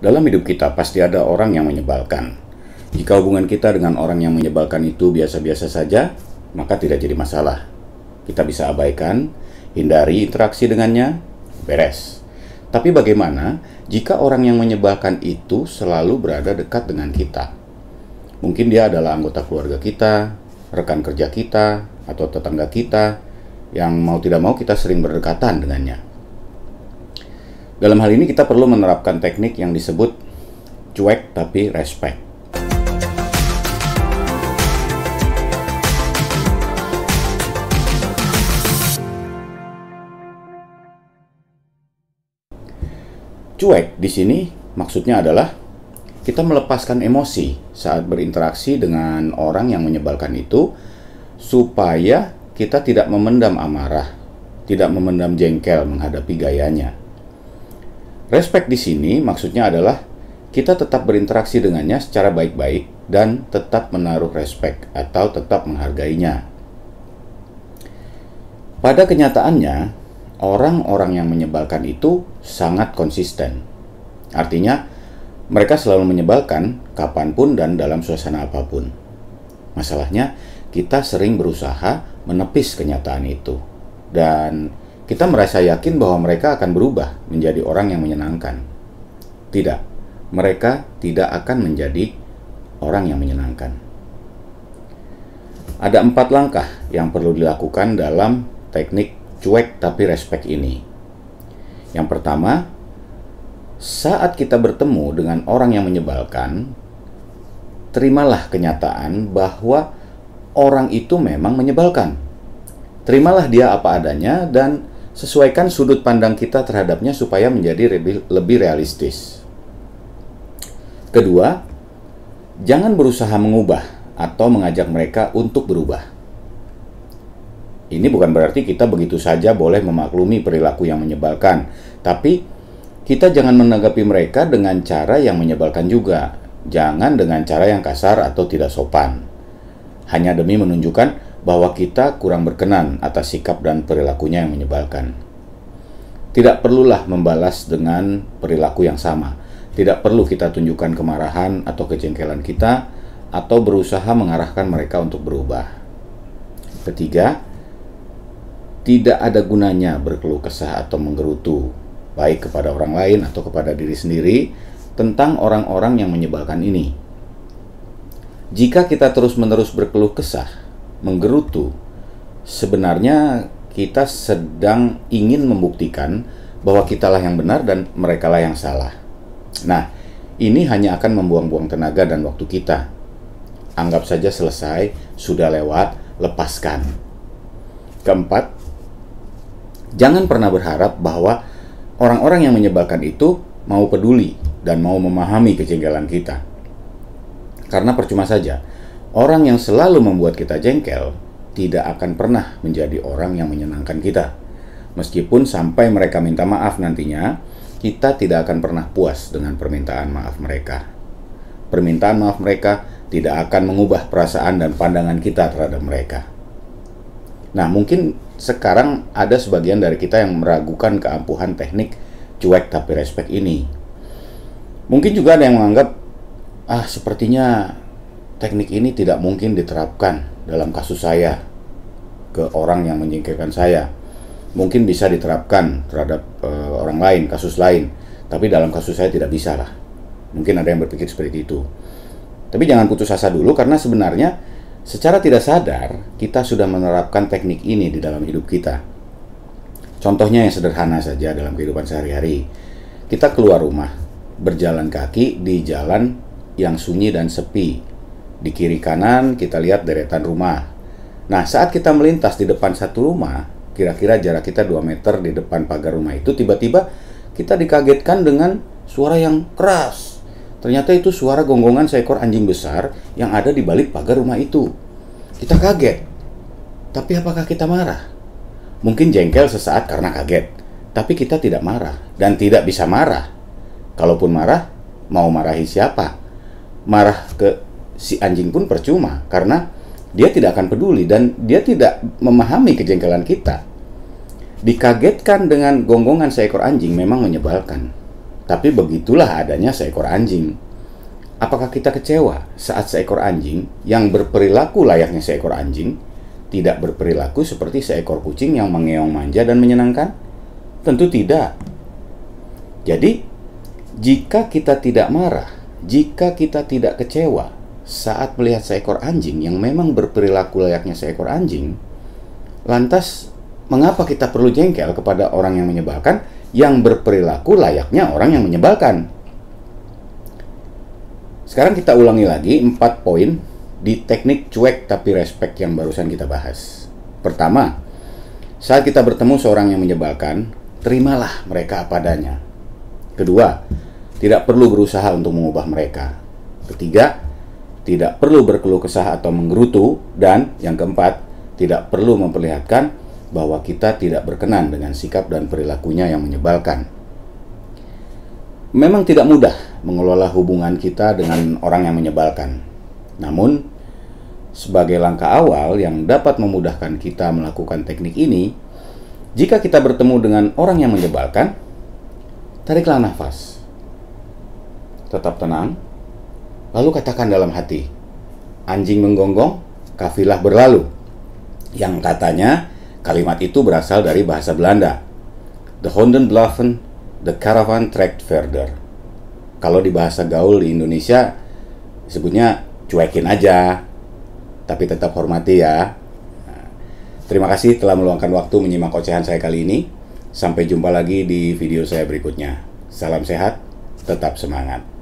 Dalam hidup kita pasti ada orang yang menyebalkan. Jika hubungan kita dengan orang yang menyebalkan itu biasa-biasa saja, maka tidak jadi masalah. Kita bisa abaikan, hindari interaksi dengannya, beres. Tapi bagaimana jika orang yang menyebalkan itu selalu berada dekat dengan kita? Mungkin dia adalah anggota keluarga kita, rekan kerja kita, atau tetangga kita yang mau tidak mau kita sering berdekatan dengannya. Dalam hal ini kita perlu menerapkan teknik yang disebut cuek tapi respect. Cuek di sini maksudnya adalah kita melepaskan emosi saat berinteraksi dengan orang yang menyebalkan itu supaya kita tidak memendam amarah, tidak memendam jengkel menghadapi gayanya. Respect di sini maksudnya adalah kita tetap berinteraksi dengannya secara baik-baik dan tetap menaruh respect atau tetap menghargainya. Pada kenyataannya, orang-orang yang menyebalkan itu sangat konsisten. Artinya, mereka selalu menyebalkan kapanpun dan dalam suasana apapun. Masalahnya, kita sering berusaha menepis kenyataan itu. Dan kita merasa yakin bahwa mereka akan berubah menjadi orang yang menyenangkan. Tidak, mereka tidak akan menjadi orang yang menyenangkan. Ada empat langkah yang perlu dilakukan dalam teknik cuek tapi respect ini. Yang pertama, saat kita bertemu dengan orang yang menyebalkan, terimalah kenyataan bahwa orang itu memang menyebalkan. Terimalah dia apa adanya dan sesuaikan sudut pandang kita terhadapnya supaya menjadi lebih, lebih realistis. Kedua, jangan berusaha mengubah atau mengajak mereka untuk berubah. Ini bukan berarti kita begitu saja boleh memaklumi perilaku yang menyebalkan, tapi kita jangan menanggapi mereka dengan cara yang menyebalkan juga. Jangan dengan cara yang kasar atau tidak sopan. Hanya demi menunjukkan bahwa kita kurang berkenan atas sikap dan perilakunya yang menyebalkan. Tidak perlulah membalas dengan perilaku yang sama. Tidak perlu kita tunjukkan kemarahan atau kejengkelan kita atau berusaha mengarahkan mereka untuk berubah. Ketiga, tidak ada gunanya berkeluh kesah atau menggerutu, baik kepada orang lain atau kepada diri sendiri, tentang orang-orang yang menyebalkan ini. Jika kita terus-menerus berkeluh kesah, menggerutu, sebenarnya kita sedang ingin membuktikan bahwa kitalah yang benar dan merekalah yang salah. Nah, ini hanya akan membuang-buang tenaga dan waktu kita. Anggap saja selesai, sudah lewat, lepaskan. Keempat, jangan pernah berharap bahwa orang-orang yang menyebalkan itu mau peduli dan mau memahami kejanggalan kita. Karena percuma saja, Orang yang selalu membuat kita jengkel tidak akan pernah menjadi orang yang menyenangkan kita. Meskipun sampai mereka minta maaf nantinya, kita tidak akan pernah puas dengan permintaan maaf mereka. Permintaan maaf mereka tidak akan mengubah perasaan dan pandangan kita terhadap mereka. Nah, mungkin sekarang ada sebagian dari kita yang meragukan keampuhan teknik cuek tapi respect ini. Mungkin juga ada yang menganggap, ah sepertinya teknik ini tidak mungkin diterapkan dalam kasus saya ke orang yang menyingkirkan saya. Mungkin bisa diterapkan terhadap uh, orang lain, kasus lain, tapi dalam kasus saya tidak bisa lah. Mungkin ada yang berpikir seperti itu. Tapi jangan putus asa dulu karena sebenarnya secara tidak sadar kita sudah menerapkan teknik ini di dalam hidup kita. Contohnya yang sederhana saja dalam kehidupan sehari-hari. Kita keluar rumah, berjalan kaki di jalan yang sunyi dan sepi di kiri kanan kita lihat deretan rumah. Nah, saat kita melintas di depan satu rumah, kira-kira jarak kita 2 meter di depan pagar rumah itu, tiba-tiba kita dikagetkan dengan suara yang keras. Ternyata itu suara gonggongan seekor anjing besar yang ada di balik pagar rumah itu. Kita kaget. Tapi apakah kita marah? Mungkin jengkel sesaat karena kaget. Tapi kita tidak marah dan tidak bisa marah. Kalaupun marah, mau marahi siapa? Marah ke si anjing pun percuma karena dia tidak akan peduli dan dia tidak memahami kejengkelan kita. Dikagetkan dengan gonggongan seekor anjing memang menyebalkan. Tapi begitulah adanya seekor anjing. Apakah kita kecewa saat seekor anjing yang berperilaku layaknya seekor anjing tidak berperilaku seperti seekor kucing yang mengeong manja dan menyenangkan? Tentu tidak. Jadi, jika kita tidak marah, jika kita tidak kecewa, saat melihat seekor anjing yang memang berperilaku layaknya seekor anjing, lantas mengapa kita perlu jengkel kepada orang yang menyebalkan yang berperilaku layaknya orang yang menyebalkan? Sekarang kita ulangi lagi empat poin di teknik cuek tapi respect yang barusan kita bahas. Pertama, saat kita bertemu seorang yang menyebalkan, terimalah mereka apa adanya. Kedua, tidak perlu berusaha untuk mengubah mereka. Ketiga, tidak perlu berkeluh kesah atau menggerutu, dan yang keempat, tidak perlu memperlihatkan bahwa kita tidak berkenan dengan sikap dan perilakunya yang menyebalkan. Memang tidak mudah mengelola hubungan kita dengan orang yang menyebalkan. Namun, sebagai langkah awal yang dapat memudahkan kita melakukan teknik ini, jika kita bertemu dengan orang yang menyebalkan, tariklah nafas. Tetap tenang, Lalu katakan dalam hati, anjing menggonggong, kafilah berlalu. Yang katanya kalimat itu berasal dari bahasa Belanda. The Honden Bluffen, the Caravan tracked Verder. Kalau di bahasa gaul di Indonesia, sebutnya cuekin aja, tapi tetap hormati ya. Nah, terima kasih telah meluangkan waktu menyimak ocehan saya kali ini. Sampai jumpa lagi di video saya berikutnya. Salam sehat, tetap semangat.